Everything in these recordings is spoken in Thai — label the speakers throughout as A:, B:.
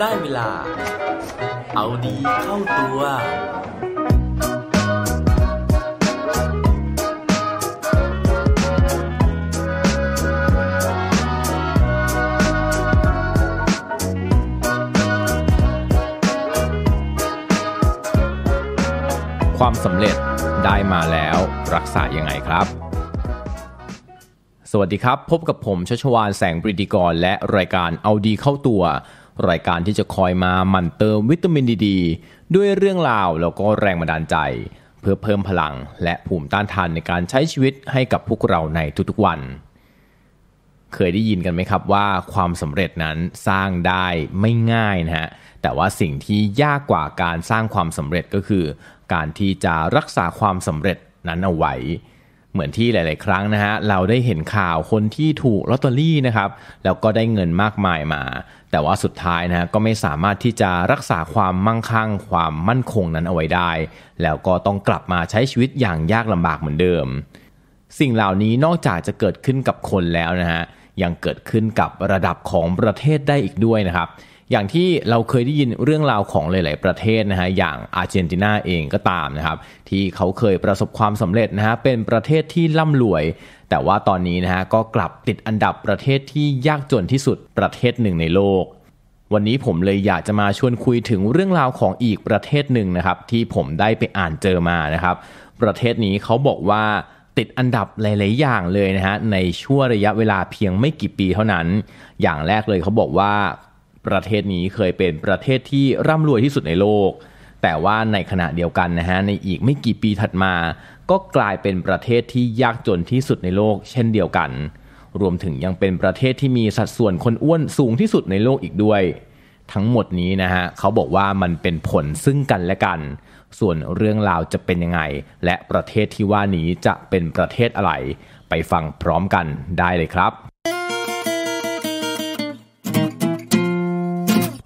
A: ได้เวลา เอาดีเข้าตัว ความสำเร็จได้มาแล้วรักษายังไงครับ สวัสดีครับ พบกับผมชัชวานแสงปริติกรและรายการเอาดีเข้าตัวรายการที่จะคอยมาหมั่นเติมวิตามินดีดด้วยเรื่องราวแล้วก็แรงบันดาลใจ เพื่อเพิ่มพลัง และภูมิต้านทานในการใช้ชีวิตให้กับพวกเราในทุกๆวัน เคยได้ยินกันไหมครับว่า ความสำเร็จนั้นสร้างได้ไม่ง่ายนะฮะแต่ว่าสิ่งที่ยากกว่าการสร้างความสำเร็จก็คือ การที่จะรักษาความสำเร็จนั้นเอาไว้เหมือนที่หลาย ๆ ครั้งนะฮะ เราได้เห็นข่าวคนที่ถูกลอตเตอรี่นะครับ แล้วก็ได้เงินมากมายมา แต่ว่าสุดท้ายนะฮะ ก็ไม่สามารถที่จะรักษาความมั่งคั่ง ความมั่นคงนั้นเอาไว้ได้ แล้วก็ต้องกลับมาใช้ชีวิตอย่างยากลำบากเหมือนเดิม สิ่งเหล่านี้นอกจากจะเกิดขึ้นกับคนแล้วนะฮะ ยังเกิดขึ้นกับระดับของประเทศได้อีกด้วยนะครับอย่างที่เราเคยได้ยินเรื่องราวของหลายๆประเทศนะฮะ อย่างอาร์เจนตินาเองก็ตามนะครับ ที่เขาเคยประสบความสำเร็จนะฮะ เป็นประเทศที่ร่ำรวย แต่ว่าตอนนี้นะฮะก็กลับติดอันดับประเทศที่ยากจนที่สุดประเทศหนึ่งในโลก วันนี้ผมเลยอยากจะมาชวนคุยถึงเรื่องราวของอีกประเทศหนึ่งนะครับที่ผมได้ไปอ่านเจอมานะครับ ประเทศนี้เขาบอกว่าติดอันดับหลาย ๆ อย่างเลยนะฮะในช่วงระยะเวลาเพียงไม่กี่ปีเท่านั้น อย่างแรกเลยเขาบอกว่าประเทศนี้เคยเป็นประเทศที่ร่ำรวยที่สุดในโลก แต่ว่าในขณะเดียวกันนะฮะในอีกไม่กี่ปีถัดมา ก็กลายเป็นประเทศที่ยากจนที่สุดในโลก เช่นเดียวกัน รวมถึงยังเป็นประเทศที่มีสัดส่วนคนอ้วนสูงที่สุดในโลกอีกด้วย ทั้งหมดนี้นะฮะเขาบอกว่ามันเป็นผลซึ่งกันและกัน ส่วนเรื่องราวจะเป็นยังไง และประเทศที่ว่านี้จะเป็นประเทศอะไร ไปฟังพร้อมกันได้เลยครับ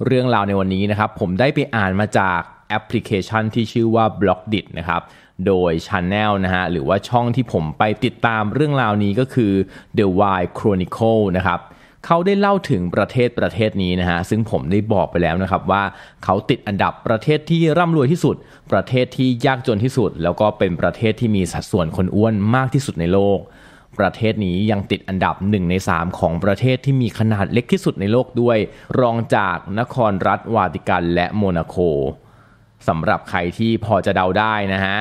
A: เรื่องราวในวันนี้นะครับผมได้ไปอ่านมาจากแอปพลิเคชันที่ชื่อว่า b l o c k d i t นะครับโดย Channel นะฮะหรือว่าช่องที่ผมไปติดตามเรื่องราวนี้ก็คือ The Wild Chronicle นะครับเขาได้เล่าถึงประเทศประเทศนี้นะฮะซึ่งผมได้บอกไปแล้วนะครับว่าเขาติดอันดับประเทศที่ร่ำรวยที่สุด ประเทศที่ยากจนที่สุด แล้วก็เป็นประเทศที่มีสัดส่วนคนอ้วนมากที่สุดในโลกประเทศนี้ยังติดอันดับ 1 ใน 3 ของประเทศที่มีขนาดเล็กที่สุดในโลกด้วย รองจากนครรัฐวาติกัน และโมนาโกสำหรับใครที่พอจะเดาได้นะฮะ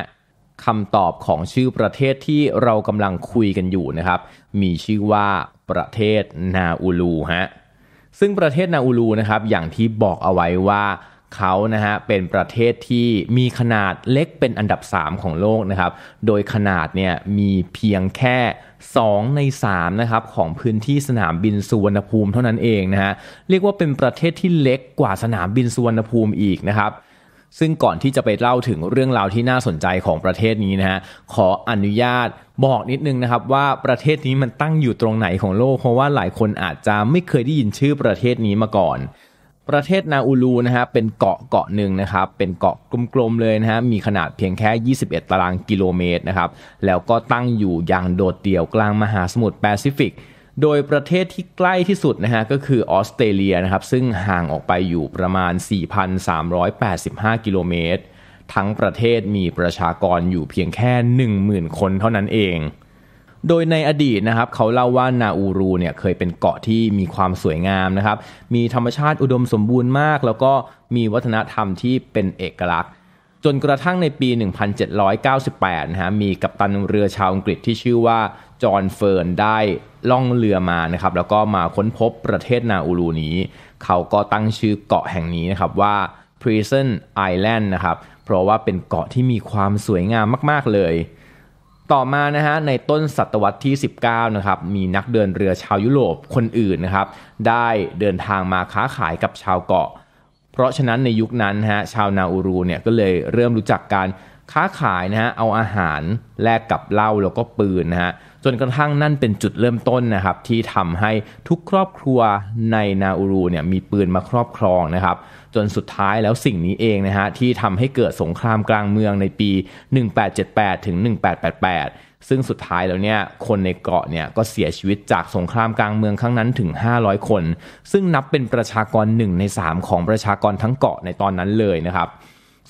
A: คำตอบของชื่อประเทศที่เรากำลังคุยกันอยู่นะครับ มีชื่อว่าประเทศนาอูลูฮะซึ่งประเทศนาอูลูนะครับ อย่างที่บอกเอาไว้ว่าเขานะฮะเป็นประเทศที่มีขนาดเล็กเป็นอันดับ 3 ของโลกนะครับโดยขนาดเนี่ยมีเพียงแค่ 2 ใน3นะครับของพื้นที่สนามบินสุวรรณภูมิเท่านั้นเองนะฮะเรียกว่าเป็นประเทศที่เล็กกว่าสนามบินสุวรรณภูมิอีกนะครับซึ่งก่อนที่จะไปเล่าถึงเรื่องราวที่น่าสนใจของประเทศนี้นะฮะขออนุญาตบอกนิดนึงนะครับว่าประเทศนี้มันตั้งอยู่ตรงไหนของโลก เพราะว่าหลายคนอาจจะไม่เคยได้ยินชื่อประเทศนี้มาก่อนประเทศนาอูลูนะฮะเป็นเกาะเกาะหนึ่งนะครับเป็นเกาะกลมๆเลยนะฮะมีขนาดเพียงแค่ 21 ตารางกิโลเมตรนะครับแล้วก็ตั้งอยู่อย่างโดดเดี่ยวกลางมหาสมุทรแปซิฟิก โดยประเทศที่ใกล้ที่สุดนะฮะก็คือออสเตรเลียนะครับซึ่งห่างออกไปอยู่ประมาณ 4,385 กิโลเมตร ทั้งประเทศมีประชากรอยู่เพียงแค่ 10,000คนเท่านั้นเองโดยในอดีตนะครับเขาเล่าว่านาอูรูเนี่ยเคยเป็นเกาะที่มีความสวยงามนะครับ มีธรรมชาติอุดมสมบูรณ์มาก แล้วก็มีวัฒนธรรมที่เป็นเอกลักษณ์ จนกระทั่งในปี 1798 นะฮะมีกัปตันเรือชาวอังกฤษที่ชื่อว่า จอห์นเฟิร์นได้ล่องเรือมานะครับแล้วก็มาค้นพบประเทศนาอูรูนี้ เขาก็ตั้งชื่อเกาะแห่งนี้นะครับว่า Prison Island นะครับเพราะว่าเป็นเกาะที่มีความสวยงามมาก ๆ เลยต่อมานะฮะในต้นศตวรรษที่ 19นะครับมีนักเดินเรือชาวยุโรปคนอื่นนะครับ ได้เดินทางมาค้าขายกับชาวเกาะ เพราะฉะนั้นในยุคนั้นฮะชาวนาอูรูเนี่ยก็เลยเริ่มรู้จักการค้าขายนะฮะเอาอาหารแลกกับเหล้าแล้วก็ปืนนะฮะจนกระทั่งนั่นเป็นจุดเริ่มต้นนะครับ ที่ทำให้ทุกครอบครัวในนาอูรูเนี่ยมีปืนมาครอบครองนะครับ จนสุดท้ายแล้วสิ่งนี้เองนะฮะที่ทำให้เกิดสงครามกลางเมืองในปี 1878ถึง1888 ซึ่งสุดท้ายแล้วเนี่ยคนในเกาะเนี่ยก็เสียชีวิตจากสงครามกลางเมืองครั้งนั้นถึง 500 คน ซึ่งนับเป็นประชากรหนึ่งใน 3 ของประชากรทั้งเกาะในตอนนั้นเลยนะครับ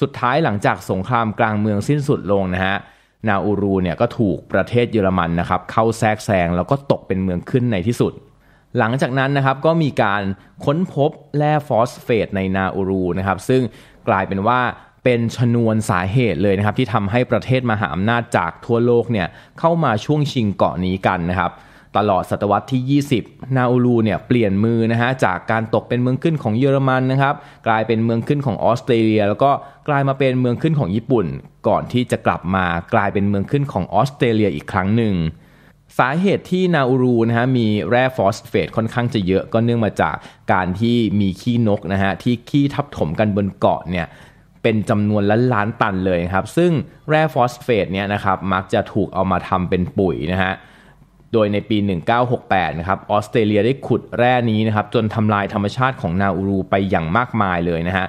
A: สุดท้ายหลังจากสงครามกลางเมืองสิ้นสุดลงนะฮะนาอูรูเนี่ยก็ถูกประเทศเยอรมันนะครับ เข้าแทรกแซงแล้วก็ตกเป็นเมืองขึ้นในที่สุด หลังจากนั้นนะครับก็มีการค้นพบแร่ฟอสเฟตในนาอูรูนะครับ ซึ่งกลายเป็นว่าเป็นชนวนสาเหตุเลยนะครับ ที่ทำให้ประเทศมหาอำนาจจากทั่วโลกเนี่ยเข้ามาช่วงชิงเกาะนี้กันนะครับตลอดศตวรรษที่ 20 นาอูรูเนี่ยเปลี่ยนมือนะฮะจากการตกเป็นเมืองขึ้นของเยอรมันนะครับ กลายเป็นเมืองขึ้นของออสเตรเลีย แล้วก็กลายมาเป็นเมืองขึ้นของญี่ปุ่น ก่อนที่จะกลับมากลายเป็นเมืองขึ้นของออสเตรเลียอีกครั้งหนึ่งสาเหตุที่นาอูรูนะฮะมีแร่ฟอสเฟตค่อนข้างจะเยอะก็เนื่องมาจากการที่มีขี้นกนะฮะที่ขี้ทับถมกันบนเกาะเนี่ยเป็นจำนวนล้านล้านตันเลยครับซึ่งแร่ฟอสเฟตเนี่ยนะครับมักจะถูกเอามาทำเป็นปุ๋ยนะฮะโดยในปี 1968 นะครับออสเตรเลียได้ขุดแร่นี้นะครับจนทำลายธรรมชาติของนาอูรูไปอย่างมากมายเลยนะฮะ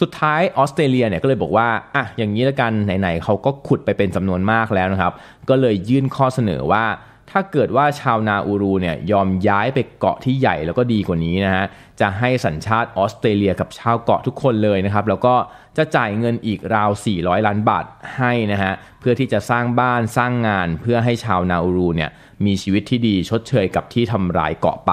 A: สุดท้ายออสเตรเลียเนี่ยก็เลยบอกว่าอ่ะอย่างนี้ละกัน ไหนๆเขาก็ขุดไปเป็นจำนวนมากแล้วนะครับก็เลยยื่นข้อเสนอว่าถ้าเกิดว่าชาวนาอูรูเนี่ยยอมย้ายไปเกาะที่ใหญ่แล้วก็ดีกว่านี้นะฮะ จะให้สัญชาติออสเตรเลียกับชาวเกาะทุกคนเลยนะครับ แล้วก็จะจ่ายเงินอีกราว 400 ล้านบาทให้นะฮะเพื่อที่จะสร้างบ้านสร้างงาน เพื่อให้ชาวนาอูรูเนี่ยมีชีวิตที่ดีชดเชยกับที่ทำร้ายเกาะไป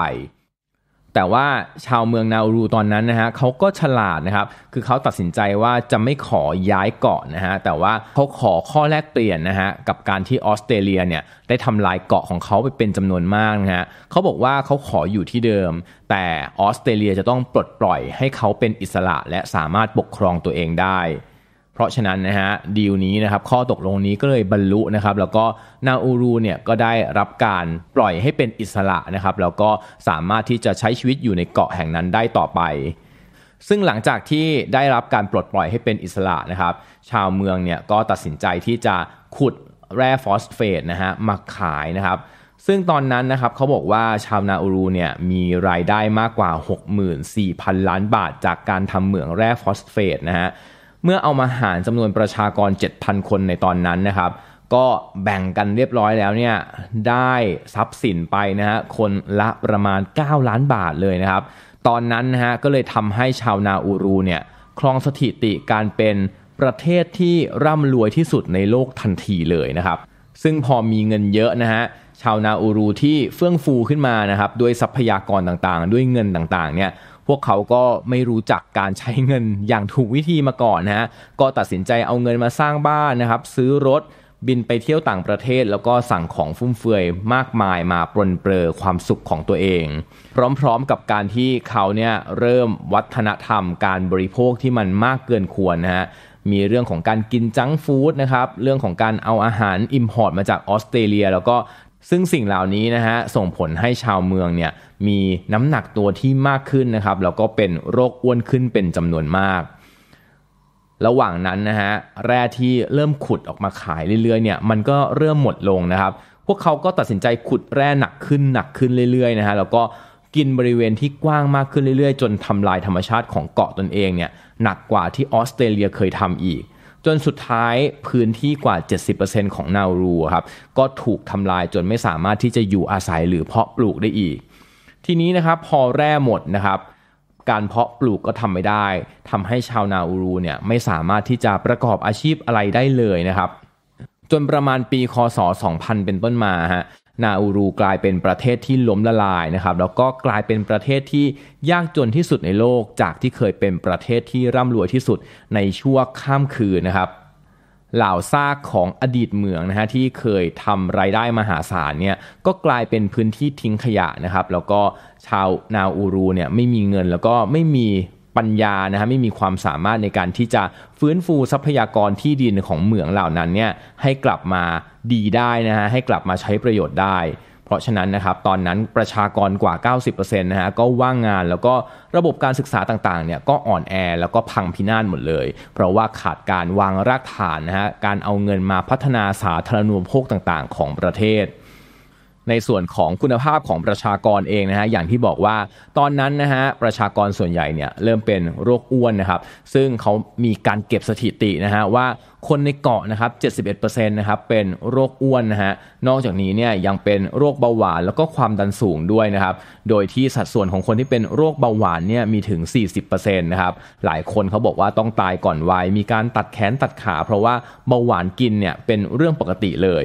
A: แต่ว่าชาวเมืองนารูตอนนั้นนะฮะเขาก็ฉลาดนะครับคือเขาตัดสินใจว่าจะไม่ขอย้ายเกาะนะฮะแต่ว่าเขาขอข้อแลกเปลี่ยนนะฮะกับการที่ออสเตรเลียเนี่ยได้ทำลายเกาะของเขาไปเป็นจำนวนมากนะฮะเขาบอกว่าเขาขออยู่ที่เดิม แต่ออสเตรเลียจะต้องปลดปล่อยให้เขาเป็นอิสระและสามารถปกครองตัวเองได้เพราะฉะนั้นนะฮะดีลนี้นะครับข้อตกลงนี้ก็เลยบรรลุนะครับแล้วก็นาอูรูเนี่ยก็ได้รับการปล่อยให้เป็นอิสระนะครับแล้วก็สามารถที่จะใช้ชีวิตอยู่ในเกาะแห่งนั้นได้ต่อไป ซึ่งหลังจากที่ได้รับการปลดปล่อยให้เป็นอิสระนะครับชาวเมืองเนี่ยก็ตัดสินใจที่จะขุดแร่ฟอสเฟตนะฮะมาขายนะครับซึ่งตอนนั้นนะครับเขาบอกว่าชาวนาอูรูเนี่ยมีรายได้มากกว่า 64,000ล้านบาทจากการทำเหมืองแร่ฟอสเฟตนะฮะเมื่อเอามาหารจำนวนประชากร 7,000 คนในตอนนั้นนะครับ ก็แบ่งกันเรียบร้อยแล้วเนี่ย ได้ทรัพย์สินไปนะฮะคนละประมาณ 9 ล้านบาทเลยนะครับ ตอนนั้นนะฮะก็เลยทำให้ชาวนาอูรูเนี่ยครองสถิติการเป็นประเทศที่ร่ำรวยที่สุดในโลกทันทีเลยนะครับ ซึ่งพอมีเงินเยอะนะฮะ ชาวนาอูรูที่เฟื่องฟูขึ้นมานะครับด้วยทรัพยากรต่างๆ ด้วยเงินต่างๆเนี่ยพวกเขาก็ไม่รู้จักการใช้เงินอย่างถูกวิธีมาก่อนนะฮะ ก็ตัดสินใจเอาเงินมาสร้างบ้านนะครับซื้อรถบินไปเที่ยวต่างประเทศ แล้วก็สั่งของฟุ่มเฟือยมากมายมาปรนเปรอความสุขของตัวเองพร้อม ๆ กับการที่เขาเนี่ยเริ่มวัฒนธรรมการบริโภคที่มันมากเกินควรนะฮะมีเรื่องของการกินจังฟู้ดนะครับเรื่องของการเอาอาหารอิมพอร์ตมาจากออสเตรเลียแล้วก็ซึ่งสิ่งเหล่านี้นะฮะส่งผลให้ชาวเมืองเนี่ยมีน้ำหนักตัวที่มากขึ้นนะครับแล้วก็เป็นโรคอ้วนขึ้นเป็นจำนวนมาก ระหว่างนั้นนะฮะแร่ที่เริ่มขุดออกมาขายเรื่อยๆเนี่ยมันก็เริ่มหมดลงนะครับพวกเขาก็ตัดสินใจขุดแร่หนักขึ้นหนักขึ้นเรื่อยๆนะฮะแล้วก็กินบริเวณที่กว้างมากขึ้นเรื่อยๆ จนทำลายธรรมชาติของเกาะตนเองเนี่ยหนักกว่าที่ออสเตรเลียเคยทำอีกจนสุดท้ายพื้นที่กว่า 70%ของนารูครับก็ถูกทำลายจนไม่สามารถที่จะอยู่อาศัยหรือเพาะปลูกได้อีก ทีนี้นะครับพอแร่หมดนะครับ การเพาะปลูกก็ทำไม่ได้ทำให้ชาวนาอูรูเนี่ยไม่สามารถที่จะประกอบอาชีพอะไรได้เลยนะครับ จนประมาณปีคศ2000 เป็นต้นมาฮะนาอูรูกลายเป็นประเทศที่ล้มละลายนะครับ แล้วก็กลายเป็นประเทศที่ยากจนที่สุดในโลก จากที่เคยเป็นประเทศที่ร่ำรวยที่สุดในชั่วข้ามคืนนะครับ เหล่าซากของอดีตเมืองนะฮะที่เคยทำรายได้มหาศาลเนี่ยก็กลายเป็นพื้นที่ทิ้งขยะนะครับ แล้วก็ชาวนาอูรูเนี่ยไม่มีเงินแล้วก็ไม่มีปัญญา นะฮะ ไม่มีความสามารถในการที่จะฟื้นฟูทรัพยากรที่ดินของเหมืองเหล่านั้นเนี่ย ให้กลับมาดีได้นะฮะ ให้กลับมาใช้ประโยชน์ได้ เพราะฉะนั้นนะครับ ตอนนั้นประชากรกว่า 90%นะฮะ ก็ว่างงานแล้วก็ระบบการศึกษาต่างๆเนี่ย ก็อ่อนแอ แล้วก็พังพินาศหมดเลย เพราะว่าขาดการวางรากฐานนะฮะ การเอาเงินมาพัฒนาสาธารณูปโภคต่างๆของประเทศในส่วนของคุณภาพของประชากรเองนะฮะ อย่างที่บอกว่าตอนนั้นนะฮะประชากรส่วนใหญ่เนี่ยเริ่มเป็นโรคอ้วนนะครับ ซึ่งเขามีการเก็บสถิตินะฮะว่าคนในเกาะนะครับ 71%นะครับเป็นโรคอ้วนนะฮะ นอกจากนี้เนี่ยยังเป็นโรคเบาหวานแล้วก็ความดันสูงด้วยนะครับ โดยที่สัดส่วนของคนที่เป็นโรคเบาหวานเนี่ยมีถึง 40%นะครับ หลายคนเขาบอกว่าต้องตายก่อนวัย มีการตัดแขนตัดขา เพราะว่าเบาหวานกินเนี่ยเป็นเรื่องปกติเลย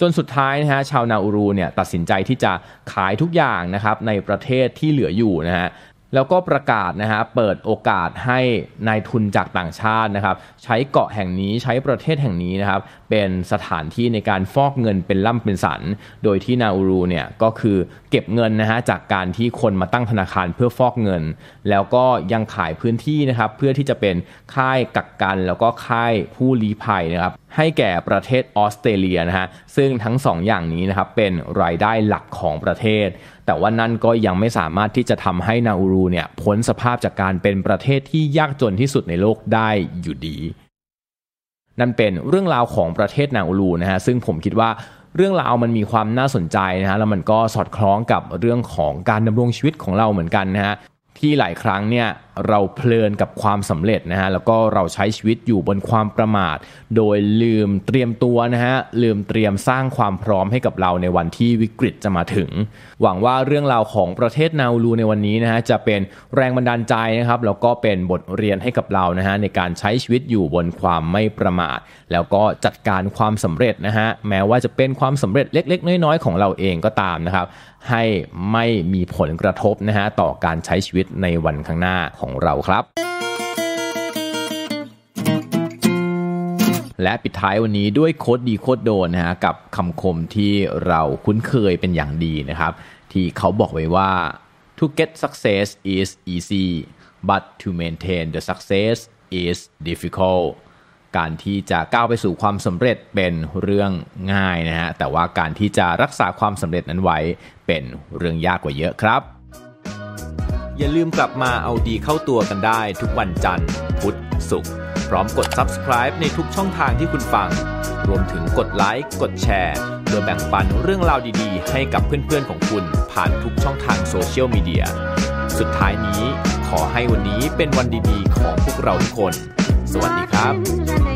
A: จนสุดท้ายนะฮะชาวนาอูรูเนี่ยตัดสินใจที่จะขายทุกอย่างนะครับในประเทศที่เหลืออยู่นะฮะแล้วก็ประกาศนะฮะเปิดโอกาสให้นายทุนจากต่างชาตินะครับ ใช้เกาะแห่งนี้ใช้ประเทศแห่งนี้นะครับ เป็นสถานที่ในการฟอกเงินเป็นล่ำเป็นสันโดยที่นาอูรูเนี่ยก็คือเก็บเงินนะฮะจากการที่คนมาตั้งธนาคารเพื่อฟอกเงิน แล้วก็ยังขายพื้นที่นะครับเพื่อที่จะเป็นค่ายกักกัน แล้วก็ค่ายผู้ลี้ภัยนะครับให้แก่ประเทศออสเตรเลียนะฮะซึ่งทั้ง2ออย่างนี้นะครับเป็นรายได้หลักของประเทศ แต่ว่านั่นก็ยังไม่สามารถที่จะทำให้นาอูรูเนี่ยพ้นสภาพจากการเป็นประเทศที่ยากจนที่สุดในโลกได้อยู่ดี นั่นเป็นเรื่องราวของประเทศนาอูรูนะฮะซึ่งผมคิดว่าเรื่องราวมันมีความน่าสนใจนะฮะแล้วมันก็สอดคล้องกับเรื่องของการดำรงชีวิตของเราเหมือนกันนะฮะที่หลายครั้งเนี่ยเราเพลินกับความสำเร็จนะฮะแล้วก็เราใช้ชีวิตอยู่บนความประมาท โดยลืมเตรียมตัวนะฮะลืมเตรียมสร้างความพร้อมให้กับเราในวันที่วิกฤตจะมาถึง หวังว่าเรื่องราวของประเทศนาวูลูในวันนี้นะฮะจะเป็นแรงบันดาลใจนะครับแล้วก็เป็นบทเรียนให้กับเรานะฮะในการใช้ชีวิตอยู่บนความไม่ประมาท แล้วก็จัดการความสำเร็จนะฮะแม้ว่าจะเป็นความสำเร็จเล็ก ๆ น้อยๆ ของเราเองก็ตามนะครับให้ไม่มีผลกระทบนะฮะต่อการใช้ชีวิตในวันข้างหน้าของเราครับ และปิดท้ายวันนี้ด้วยโคดดีโคดโดนนะฮะกับคำคมที่เราคุ้นเคยเป็นอย่างดีนะครับที่เขาบอกไว้ว่า to get success is easy but to maintain the success is difficult การที่จะก้าวไปสู่ความสำเร็จเป็นเรื่องง่ายนะฮะแต่ว่าการที่จะรักษาความสำเร็จนั้นไว้ เป็นเรื่องยากกว่าเยอะครับ อย่าลืมกลับมาเอาดีเข้าตัวกันได้ทุกวันจันทร์พุธศุกร์พร้อมกด subscribe ในทุกช่องทางที่คุณฟัง รวมถึงกดไลค์กดแชร์เพื่อแบ่งปันเรื่องราวดีๆให้กับเพื่อนๆของคุณผ่านทุกช่องทางโซเชียลมีเดียสุดท้ายนี้ขอให้วันนี้เป็นวันดีๆของพวกเราทุกคนสวัสดีครับ